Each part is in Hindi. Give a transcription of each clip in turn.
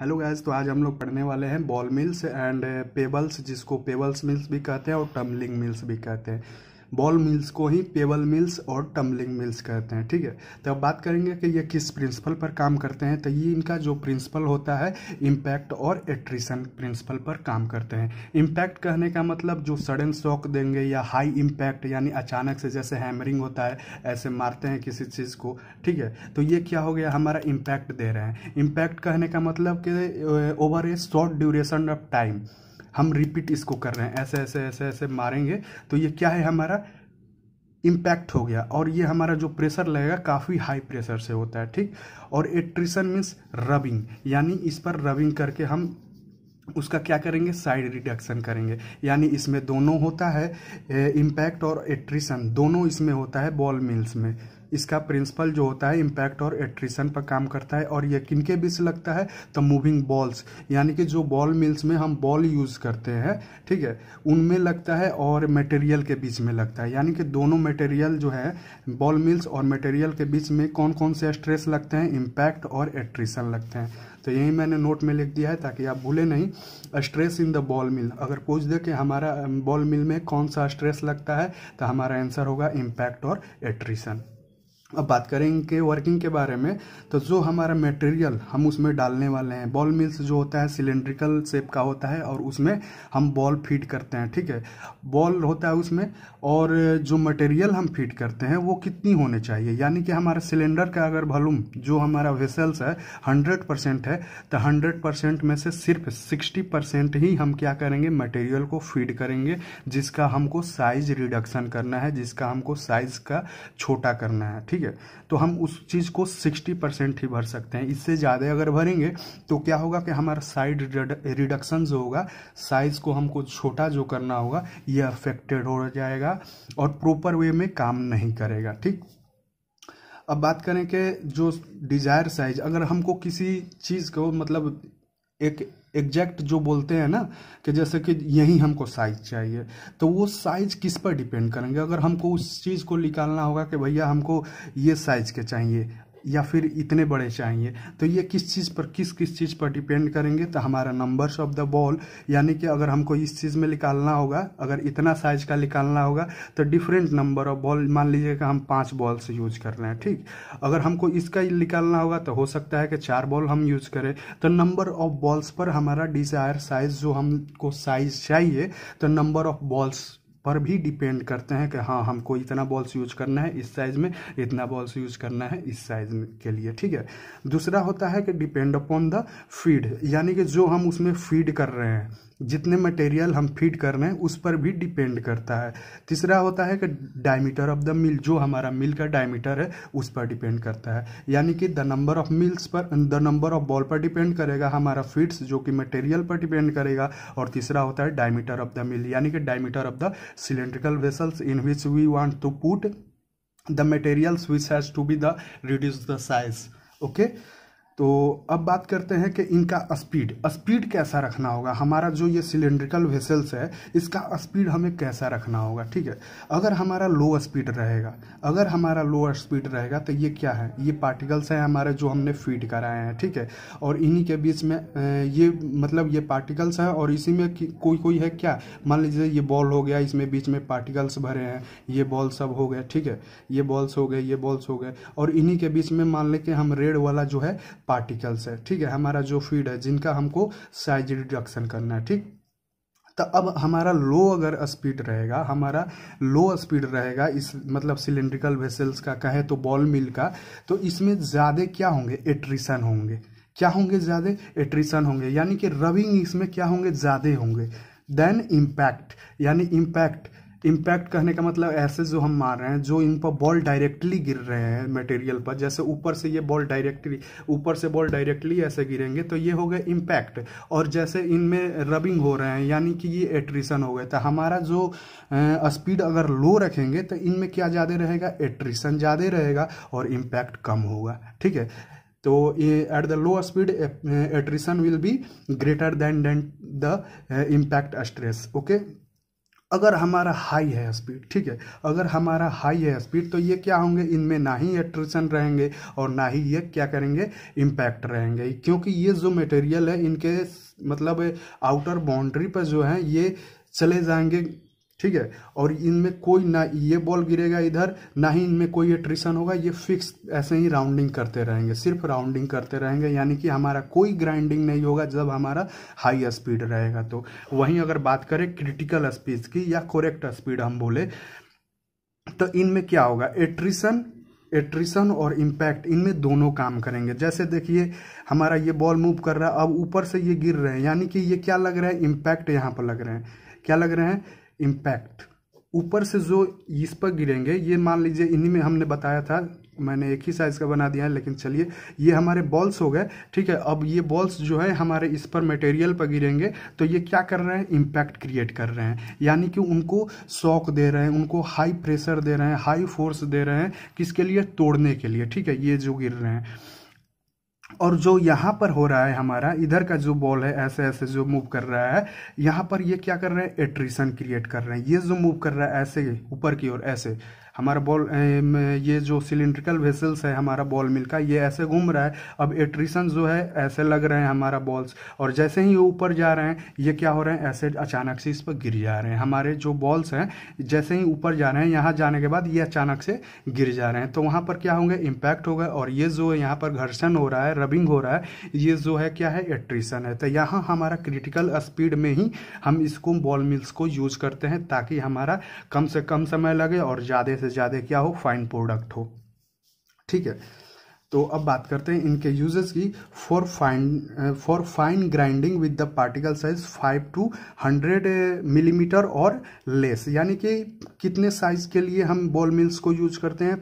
हेलो गैज तो आज हम लोग पढ़ने वाले हैं बॉल मिल्स एंड पेबल्स जिसको पेबल्स मिल्स भी कहते हैं और टम्बलिंग मिल्स भी कहते हैं बॉल मिल्स को ही पेबल मिल्स और टम्बलिंग मिल्स कहते हैं ठीक है तो अब बात करेंगे कि ये किस प्रिंसिपल पर काम करते हैं तो ये इनका जो प्रिंसिपल होता है इम्पैक्ट और एट्रिशन प्रिंसिपल पर काम करते हैं इम्पैक्ट कहने का मतलब जो सडन शॉक देंगे या हाई इम्पैक्ट यानी अचानक से जैसे हैमरिंग होता है ऐसे मारते हैं किसी चीज़ को ठीक है तो ये क्या हो गया हमारा इम्पैक्ट दे रहे हैं इम्पैक्ट कहने का मतलब कि over a short duration of time हम रिपीट इसको कर रहे हैं ऐसे ऐसे ऐसे ऐसे मारेंगे तो ये क्या है हमारा इम्पैक्ट हो गया और ये हमारा जो प्रेशर लगेगा काफ़ी हाई प्रेशर से होता है ठीक और एट्रिशन मीन्स रबिंग यानी इस पर रबिंग करके हम उसका क्या करेंगे साइड रिडक्शन करेंगे यानी इसमें दोनों होता है इम्पैक्ट और एट्रिशन दोनों इसमें होता है बॉल मिल्स में इसका प्रिंसिपल जो होता है इम्पैक्ट और एट्रिशन पर काम करता है और ये किन के बीच लगता है तो मूविंग बॉल्स यानी कि जो बॉल मिल्स में हम बॉल यूज़ करते हैं ठीक है उनमें लगता है और मटेरियल के बीच में लगता है यानी कि दोनों मटेरियल जो है बॉल मिल्स और मटेरियल के बीच में कौन कौन से स्ट्रेस लगते हैं इम्पैक्ट और एट्रिशन लगते हैं तो यही मैंने नोट में लिख दिया है ताकि आप भूले नहीं stress in the ball mill अगर पूछ दे कि हमारा बॉल मिल में कौन सा स्ट्रेस लगता है तो हमारा आंसर होगा इम्पैक्ट और एट्रिशन अब बात करें इनके वर्किंग के बारे में तो जो हमारा मटेरियल हम उसमें डालने वाले हैं बॉल मिल्स जो होता है सिलेंड्रिकल शेप का होता है और उसमें हम बॉल फीड करते हैं ठीक है बॉल होता है उसमें और जो मटेरियल हम फीड करते हैं वो कितनी होने चाहिए यानी कि हमारा सिलेंडर का अगर वॉलूम जो हमारा वेसल्स है हंड्रेड परसेंट है तो हंड्रेड परसेंट में से सिर्फ सिक्सटी परसेंट ही हम क्या करेंगे मटेरियल को फीड करेंगे जिसका हमको साइज रिडक्शन करना है जिसका हमको साइज का छोटा करना है ठीक ठीक है तो हम उस चीज़ को सिक्सटी परसेंट ही भर सकते हैं इससे ज़्यादा अगर भरेंगे तो क्या होगा कि हमारा साइड रिडक्शन जो होगा साइज़ को हमको छोटा जो करना होगा ये अफेक्टेड हो जाएगा और प्रॉपर वे में काम नहीं करेगा ठीक अब बात करें कि जो डिज़ायर साइज अगर हमको किसी चीज़ को मतलब एक एग्जैक्ट जो बोलते हैं ना कि जैसे कि यही हमको साइज चाहिए तो वो साइज किस पर डिपेंड करेंगे अगर हमको उस चीज़ को निकालना होगा कि भैया हमको ये साइज के चाहिए या फिर इतने बड़े चाहिए तो ये किस चीज़ पर किस किस चीज़ पर डिपेंड करेंगे तो हमारा नंबर्स ऑफ द बॉल यानी कि अगर हमको इस चीज़ में निकालना होगा अगर इतना साइज का निकालना होगा तो डिफरेंट नंबर ऑफ बॉल मान लीजिए कि हम पाँच बॉल्स यूज कर रहे हैं ठीक अगर हमको इसका निकालना होगा तो हो सकता है कि चार बॉल हम यूज करें तो नंबर ऑफ बॉल्स पर हमारा डिजायर साइज जो हमको साइज चाहिए तो नंबर ऑफ बॉल्स पर भी डिपेंड करते हैं कि हाँ हमको इतना बॉल्स यूज करना है इस साइज में इतना बॉल्स यूज करना है इस साइज में के लिए ठीक है दूसरा होता है कि डिपेंड अपॉन द फीड यानी कि जो हम उसमें फीड कर रहे हैं जितने मटेरियल हम फीड कर रहे हैं उस पर भी डिपेंड करता है तीसरा होता है कि डायमीटर ऑफ द मिल जो हमारा मिल का डायमीटर है उस पर डिपेंड करता है यानी कि द नंबर ऑफ मिल्स पर द नंबर ऑफ बॉल पर डिपेंड करेगा हमारा फीड्स जो कि मटेरियल पर डिपेंड करेगा और तीसरा होता है डायमीटर ऑफ द मिल यानी कि diameter of the cylindrical vessels in which we want to put the materials which has to be the reduce the size okay तो अब बात करते हैं कि इनका स्पीड स्पीड कैसा रखना होगा हमारा जो ये सिलेंड्रिकल वेसल्स है इसका स्पीड हमें कैसा रखना होगा ठीक है अगर हमारा लो स्पीड रहेगा अगर हमारा लो स्पीड रहेगा तो ये क्या है ये पार्टिकल्स हैं हमारे जो हमने फीड कराए हैं ठीक है और इन्हीं के बीच में ये मतलब ये पार्टिकल्स हैं और इसी में कोई कोई है क्या मान लीजिए ये बॉल हो गया इसमें बीच में पार्टिकल्स भरे हैं ये बॉल सब हो गए ठीक है ये बॉल्स हो गए ये बॉल्स हो गए और इन्हीं के बीच में मान लें कि हम रेड वाला जो है पार्टिकल्स है ठीक है हमारा जो फीड है जिनका हमको साइज रिडक्शन करना है ठीक तो अब हमारा लो अगर स्पीड रहेगा हमारा लो स्पीड रहेगा इस मतलब सिलेंड्रिकल वेसल्स का कहे तो बॉल मिल का तो इसमें ज़्यादा क्या होंगे एट्रिशन होंगे क्या होंगे ज़्यादा एट्रिशन होंगे यानी कि रविंग इसमें क्या होंगे ज़्यादा होंगे देन इम्पैक्ट यानी इम्पैक्ट इम्पैक्ट कहने का मतलब ऐसे जो हम मार रहे हैं जो इन पर बॉल डायरेक्टली गिर रहे हैं मटेरियल पर जैसे ऊपर से ये बॉल डायरेक्टली ऊपर से बॉल डायरेक्टली ऐसे गिरेंगे तो ये हो गए इम्पैक्ट और जैसे इनमें रबिंग हो रहे हैं यानी कि ये एट्रिशन हो गए तो हमारा जो स्पीड अगर लो रखेंगे तो इनमें क्या ज़्यादा रहेगा एट्रिशन ज़्यादा रहेगा और इम्पैक्ट कम होगा ठीक है तो at the low speed attrition will be greater than than the impact stress okay अगर हमारा हाई है स्पीड ठीक है अगर हमारा हाई है स्पीड तो ये क्या होंगे इनमें ना ही एट्रिशन रहेंगे और ना ही ये क्या करेंगे इम्पैक्ट रहेंगे क्योंकि ये जो मटेरियल है इनके मतलब आउटर बाउंड्री पर जो है ये चले जाएंगे ठीक है और इनमें कोई ना ये बॉल गिरेगा इधर ना ही इनमें कोई एट्रिशन होगा ये फिक्स ऐसे ही राउंडिंग करते रहेंगे सिर्फ राउंडिंग करते रहेंगे यानी कि हमारा कोई ग्राइंडिंग नहीं होगा जब हमारा हाई स्पीड रहेगा तो वहीं अगर बात करें क्रिटिकल स्पीड की या कोरेक्ट स्पीड हम बोले तो इनमें क्या होगा एट्रिशन एट्रिशन और इम्पैक्ट इनमें दोनों काम करेंगे जैसे देखिए हमारा ये बॉल मूव कर रहा है अब ऊपर से ये गिर रहे हैं यानी कि ये क्या लग रहा है इम्पैक्ट यहाँ पर लग रहे हैं क्या लग रहे हैं इम्पैक्ट ऊपर से जो इस पर गिरेंगे ये मान लीजिए इन्हीं में हमने बताया था मैंने एक ही साइज़ का बना दिया है लेकिन चलिए ये हमारे बॉल्स हो गए ठीक है अब ये बॉल्स जो है हमारे इस पर मटेरियल पर गिरेंगे तो ये क्या कर रहे हैं इम्पैक्ट क्रिएट कर रहे हैं यानी कि उनको शॉक दे रहे हैं उनको हाई प्रेशर दे रहे हैं हाई फोर्स दे रहे हैं किसके लिए तोड़ने के लिए ठीक है ये जो गिर रहे हैं और जो यहाँ पर हो रहा है हमारा इधर का जो बॉल है ऐसे ऐसे जो मूव कर रहा है यहाँ पर ये क्या कर रहे हैं एट्रिशन क्रिएट कर रहे हैं ये जो मूव कर रहा है ऐसे ऊपर की ओर ऐसे हमारा बॉल ये जो सिलिंड्रिकल वेसल्स है हमारा बॉल मिल का ये ऐसे घूम रहा है अब एट्रिशन जो है ऐसे लग रहे हैं हमारा बॉल्स और जैसे ही ये ऊपर जा रहे हैं ये क्या हो रहे हैं ऐसे अचानक से इस पर गिर जा रहे हैं हमारे जो बॉल्स हैं जैसे ही ऊपर जा रहे हैं यहाँ जाने के बाद ये अचानक से गिर जा रहे हैं तो वहाँ पर क्या होंगे इम्पैक्ट होगा और ये जो यहाँ पर घर्षण हो रहा है रबिंग हो रहा है ये जो है क्या है एट्रिशन है तो यहाँ हमारा क्रिटिकल स्पीड में ही हम इसको बॉल मिल्स को यूज करते हैं ताकि हमारा कम से कम समय लगे और ज़्यादा से ज़्यादा क्या हो फाइन प्रोडक्ट हो ठीक है तो अब बात करते हैं इनके यूजेस की for fine for fine grinding with the particle size five to hundred millimeter और लेस यानी कि कितने साइज के लिए हम बॉल मिल्स को यूज करते हैं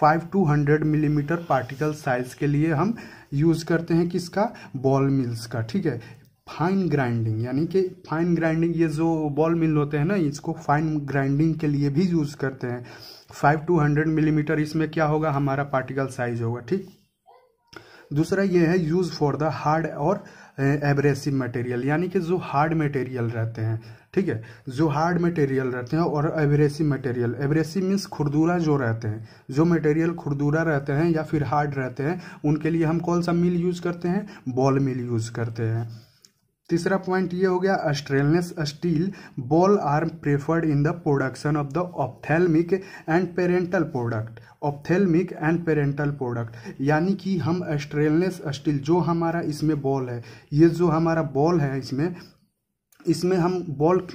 five to hundred millimeter particle size के लिए हम यूज करते हैं किसका बॉल मिल्स का ठीक है फाइन ग्राइंडिंग यानी कि फाइन ग्राइंडिंग ये जो बॉल मिल होते हैं ना इसको फाइन ग्राइंडिंग के लिए भी यूज़ करते हैं फाइव टू हंड्रेड मिलीमीटर इसमें क्या होगा हमारा पार्टिकल साइज होगा ठीक दूसरा ये है यूज़ फॉर द हार्ड और एब्रेसिव मटेरियल यानी कि जो हार्ड मटेरियल रहते हैं ठीक है जो हार्ड मटेरियल रहते हैं और एब्रेसिव मटेरियल एब्रेसिव मीन्स खुरदुरा जो रहते हैं जो मटेरियल खुरदुरा रहते हैं या फिर हार्ड रहते हैं उनके लिए हम कौन सा मिल यूज़ करते हैं बॉल मिल यूज़ करते हैं तीसरा पॉइंट ये हो गया stainless steel ball are preferred in the production of the ophthalmic and parental product ophthalmic and parental product यानी कि हम स्टेनलेस स्टील जो हमारा इसमें बॉल है ये जो हमारा बॉल है इसमें इसमें हम बॉल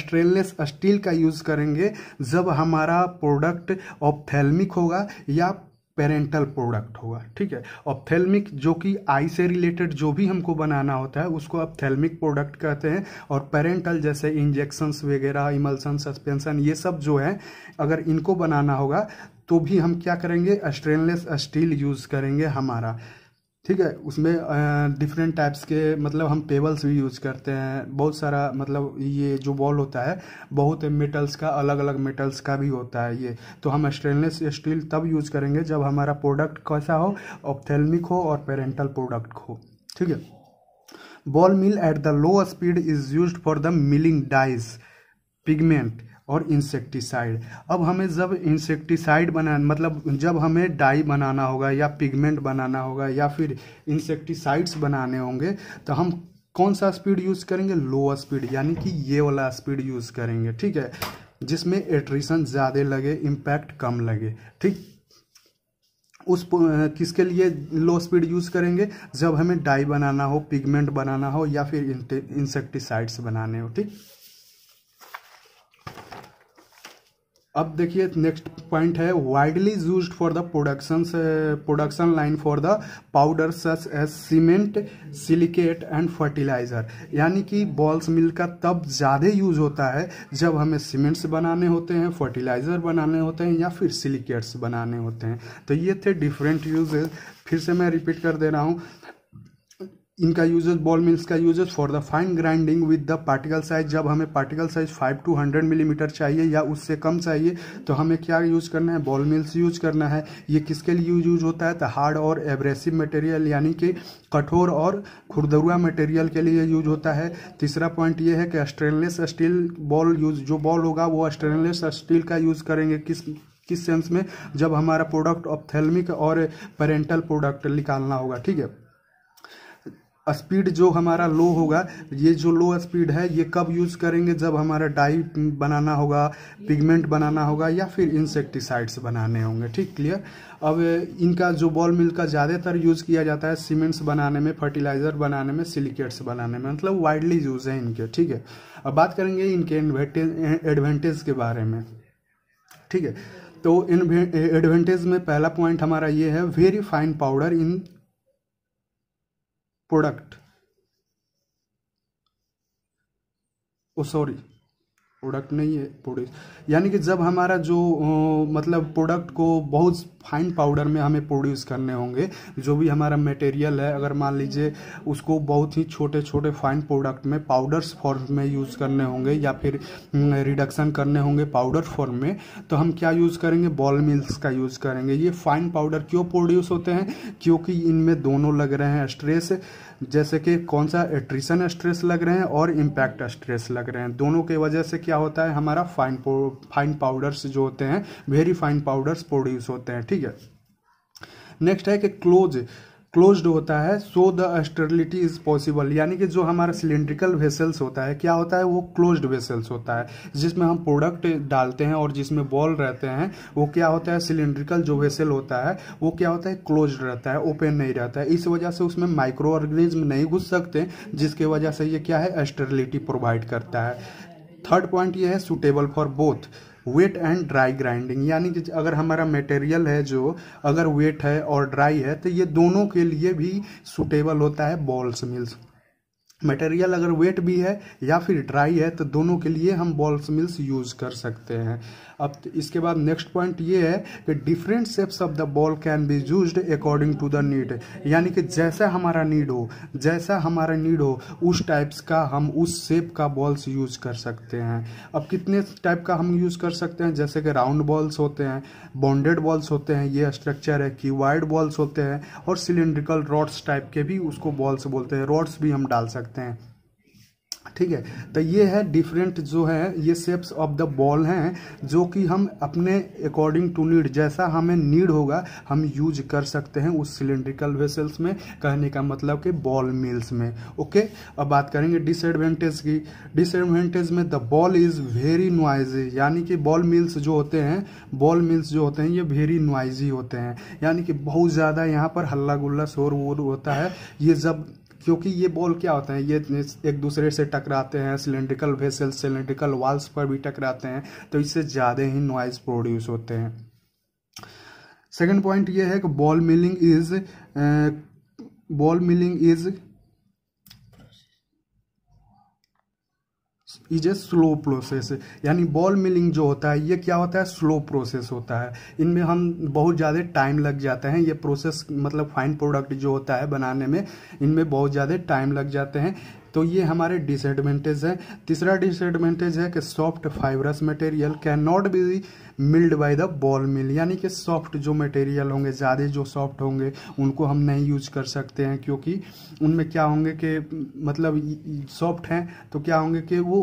स्टेनलेस स्टील का यूज़ करेंगे जब हमारा प्रोडक्ट ऑप्थेलमिक होगा या पेरेंटल प्रोडक्ट होगा ठीक है ऑप्थेलमिक जो कि आई से रिलेटेड जो भी हमको बनाना होता है उसको ऑप्थेलमिक प्रोडक्ट कहते हैं और पेरेंटल जैसे इंजेक्शंस वगैरह इमल्सन सस्पेंसन ये सब जो है अगर इनको बनाना होगा तो भी हम क्या करेंगे स्टेनलेस स्टील यूज़ करेंगे हमारा ठीक है उसमें डिफरेंट टाइप्स के मतलब हम पेबल्स भी यूज़ करते हैं बहुत सारा मतलब ये जो बॉल होता है बहुत मेटल्स का अलग अलग मेटल्स का भी होता है ये तो हम स्टेनलेस स्टील तब यूज़ करेंगे जब हमारा प्रोडक्ट कैसा हो ऑप्थेलमिक हो और पेरेंटल प्रोडक्ट हो ठीक है ball mill at the low speed is use for the milling dyes pigment और इंसेक्टिसाइड अब हमें जब इंसेक्टिसाइड बना मतलब जब हमें डाई बनाना होगा या पिगमेंट बनाना होगा या फिर इंसेक्टिसाइड्स बनाने होंगे तो हम कौन सा स्पीड यूज़ करेंगे लो स्पीड यानी कि ये वाला स्पीड यूज़ करेंगे ठीक है जिसमें एट्रीशन ज़्यादा लगे इम्पैक्ट कम लगे ठीक उस किसके लिए लो स्पीड यूज़ करेंगे जब हमें डाई बनाना हो पिगमेंट बनाना हो या फिर इंसेक्टिसाइड्स बनाने हो ठीक अब देखिए नेक्स्ट पॉइंट है widely use for the production production line for the powder such as cement silicate and fertiliser यानी कि बॉल्स मिल का तब ज़्यादा यूज होता है जब हमें सीमेंट्स बनाने होते हैं फर्टिलाइज़र बनाने होते हैं या फिर सिलिकेट्स बनाने होते हैं तो ये थे डिफरेंट यूजेज फिर से मैं रिपीट कर दे रहा हूँ इनका यूजेस बॉल मिल्स का uses for the fine grinding with the particle size जब हमें particle size five to hundred millimeter चाहिए या उससे कम चाहिए तो हमें क्या यूज करना है बॉल मिल्स यूज करना है ये किसके लिए यूज होता है तो हार्ड और एब्रेसिव मटेरियल यानी कि कठोर और खुरदरुआ मटेरियल के लिए यूज होता है तीसरा पॉइंट ये है कि स्टेनलेस स्टील बॉल यूज जो बॉल होगा वो स्टेनलेस स्टील का यूज करेंगे किस किस सेंस में जब हमारा प्रोडक्ट ऑप्थेलमिक और पेरेंटल प्रोडक्ट निकालना होगा ठीक है स्पीड जो हमारा लो होगा ये जो लो स्पीड है ये कब यूज़ करेंगे जब हमारा डाई बनाना होगा पिगमेंट बनाना होगा या फिर इंसेक्टिसाइड्स बनाने होंगे ठीक क्लियर अब इनका जो बॉल मिल का ज़्यादातर यूज़ किया जाता है सीमेंट्स बनाने में फर्टिलाइज़र बनाने में सिलिकेट्स बनाने में मतलब वाइडली यूज़ है इनके ठीक है अब बात करेंगे इनके एडवेंटेज के बारे में ठीक है तो इन एडवेंटेज में पहला पॉइंट हमारा ये है very fine powder in product oh sorry product नहीं है प्रोड्यूस यानी कि जब हमारा जो मतलब प्रोडक्ट को बहुत फाइन पाउडर में हमें प्रोड्यूस करने होंगे जो भी हमारा मटेरियल है अगर मान लीजिए उसको बहुत ही छोटे छोटे फाइन प्रोडक्ट में पाउडर्स फॉर्म में यूज़ करने होंगे या फिर रिडक्शन करने होंगे पाउडर फॉर्म में तो हम क्या यूज़ करेंगे बॉल मिल्स का यूज़ करेंगे ये फाइन पाउडर क्यों प्रोड्यूस होते हैं क्योंकि इनमें दोनों लग रहे हैं स्ट्रेस जैसे कि कौन सा एट्रिशन स्ट्रेस लग रहे हैं और इम्पैक्ट स्ट्रेस लग रहे हैं दोनों के वजह से क्या होता है हमारा फाइन फाइन पाउडर्स जो होते हैं वेरी फाइन पाउडर्स प्रोड्यूस होते हैं ठीक है नेक्स्ट है कि क्लोज क्लोज्ड होता है so the sterility is possible यानी कि जो हमारा सिलेंड्रिकल वेसल्स होता है क्या होता है वो क्लोज्ड वेसल्स होता है जिसमें हम प्रोडक्ट डालते हैं और जिसमें बॉल रहते हैं वो क्या होता है सिलेंड्रिकल जो वेसल होता है वो क्या होता है क्लोज रहता है ओपन नहीं रहता है इस वजह से उसमें माइक्रो ऑर्गेनिज्म नहीं घुस सकते जिसके वजह से ये क्या है स्टेरिलिटी प्रोवाइड करता है थर्ड पॉइंट ये है suitable for both wet and dry grinding यानी कि अगर हमारा मटेरियल है जो अगर वेट है और ड्राई है तो ये दोनों के लिए भी सुटेबल होता है बॉल्स मिल्स मटेरियल अगर वेट भी है या फिर ड्राई है तो दोनों के लिए हम बॉल्स मिल्स यूज़ कर सकते हैं अब तो इसके बाद नेक्स्ट पॉइंट ये है कि different shapes of the ball can be use according to the need यानी कि जैसा हमारा नीड हो जैसा हमारा नीड हो उस टाइप्स का हम उस शेप का बॉल्स यूज कर सकते हैं अब कितने टाइप का हम यूज कर सकते हैं जैसे कि राउंड बॉल्स होते हैं बॉन्डेड बॉल्स होते हैं ये स्ट्रक्चर है क्यूवाइड बॉल्स होते हैं और सिलेंड्रिकल रॉड्स टाइप के भी उसको बॉल्स बोलते हैं रॉड्स भी हम डाल सकते हैं ठीक है तो ये है डिफरेंट जो है ये शेप्स ऑफ द बॉल हैं जो कि हम अपने अकॉर्डिंग टू नीड जैसा हमें नीड होगा हम यूज कर सकते हैं उस सिलेंड्रिकल वेसल्स में कहने का मतलब कि बॉल मिल्स में ओके अब बात करेंगे डिसएडवेंटेज की डिसएडवांटेज में the ball is very noisy यानी कि बॉल मिल्स जो होते हैं बॉल मिल्स जो होते हैं ये वेरी नॉइजी होते हैं यानी कि बहुत ज़्यादा यहाँ पर हल्ला गुल्ला शोर वोर होता है ये जब क्योंकि ये बॉल क्या होते हैं ये एक दूसरे से टकराते हैं सिलेंड्रिकल वेसल सिलेंड्रिकल वाल्स पर भी टकराते हैं तो इससे ज़्यादा ही नॉइज़ प्रोड्यूस होते हैं सेकेंड पॉइंट ये है कि ball milling is ball milling is is a slow process यानी बॉल मिलिंग जो होता है ये क्या होता है स्लो प्रोसेस होता है इनमें हम बहुत ज़्यादा टाइम लग जाते हैं ये प्रोसेस मतलब फाइन प्रोडक्ट जो होता है बनाने में इनमें बहुत ज़्यादा टाइम लग जाते हैं तो ये हमारे डिसएडवेंटेज हैं तीसरा डिसएडवेंटेज है कि soft fibrous material can not be milled by the ball mill यानी कि सॉफ्ट जो मटेरियल होंगे ज़्यादा जो सॉफ्ट होंगे उनको हम नहीं यूज कर सकते हैं क्योंकि उनमें क्या होंगे कि मतलब सॉफ्ट हैं तो क्या होंगे कि वो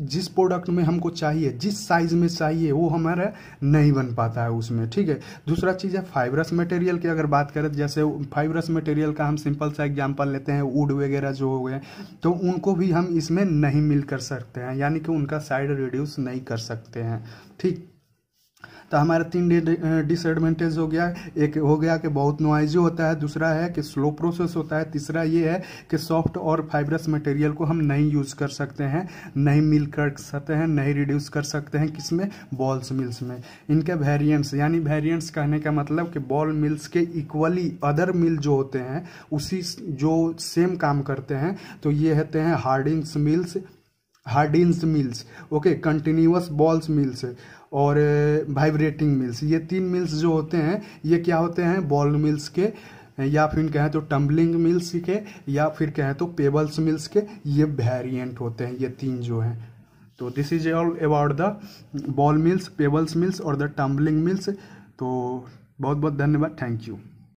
जिस प्रोडक्ट में हमको चाहिए जिस साइज़ में चाहिए वो हमारा नहीं बन पाता है उसमें ठीक है दूसरा चीज़ है फाइबरस मटेरियल की अगर बात करें जैसे फाइबरस मटेरियल का हम सिंपल सा एग्जांपल लेते हैं वुड वगैरह जो हो गए तो उनको भी हम इसमें नहीं मिल कर सकते हैं यानी कि उनका साइड रिड्यूस नहीं कर सकते हैं ठीक तो हमारा तीन डिसएडवांटेज हो गया एक हो गया कि बहुत नोइजी होता है दूसरा है कि स्लो प्रोसेस होता है तीसरा ये है कि सॉफ्ट और फाइबरस मटेरियल को हम नहीं यूज़ कर सकते हैं नहीं मिल कर सकते हैं नहीं रिड्यूस कर सकते हैं किसमें बॉल्स मिल्स में इनके वेरियंट्स यानी वेरियंट्स कहने का मतलब कि बॉल मिल्स के इक्वली अदर मिल जो होते हैं उसी जो सेम काम करते हैं तो ये होते हैं Hardings mills Hardins mills okay continuous balls mills और वाइब्रेटिंग मिल्स ये तीन मिल्स जो होते हैं ये क्या होते हैं बॉल मिल्स के या फिर कहें तो टम्बलिंग मिल्स के या फिर कहें तो पेबल्स मिल्स के ये वेरिएंट होते हैं ये तीन जो हैं तो this is all about the ball mills pebbles mills और द टम्बलिंग मिल्स तो बहुत बहुत धन्यवाद थैंक यू